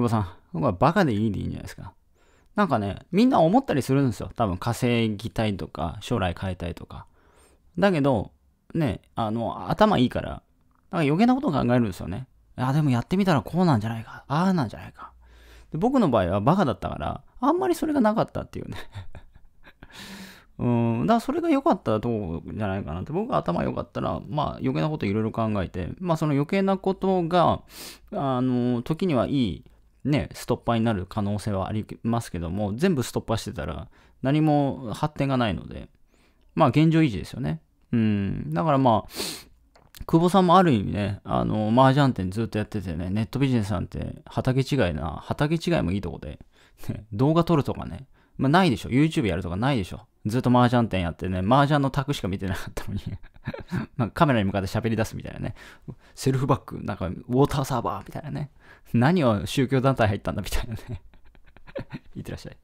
久保さん。僕はバカでいいでいいんじゃないですか。なんかね、みんな思ったりするんですよ。多分稼ぎたいとか、将来変えたいとか。だけど、ね、あの、頭いいから、なんか余計なことを考えるんですよね。あ、でもやってみたらこうなんじゃないか。ああなんじゃないか。で僕の場合はバカだったから、あんまりそれがなかったっていうね。うん、だからそれが良かったらどうじゃないかなって。僕が頭良かったら、まあ余計なこといろいろ考えて、まあその余計なことが、あの、時にはいいね、ストッパーになる可能性はありますけども、全部ストッパーしてたら何も発展がないので、まあ現状維持ですよね。うん。だからまあ、久保さんもある意味ね、あの、麻雀店ずっとやっててね、ネットビジネスなんて畑違いな、畑違いもいいとこで、動画撮るとかね、まあないでしょ。YouTube やるとかないでしょ。ずっと麻雀店やってね、麻雀の卓しか見てなかったのに まカメラに向かって喋り出すみたいなね、セルフバック、なんかウォーターサーバーみたいなね、何を宗教団体入ったんだみたいなね いってらっしゃい。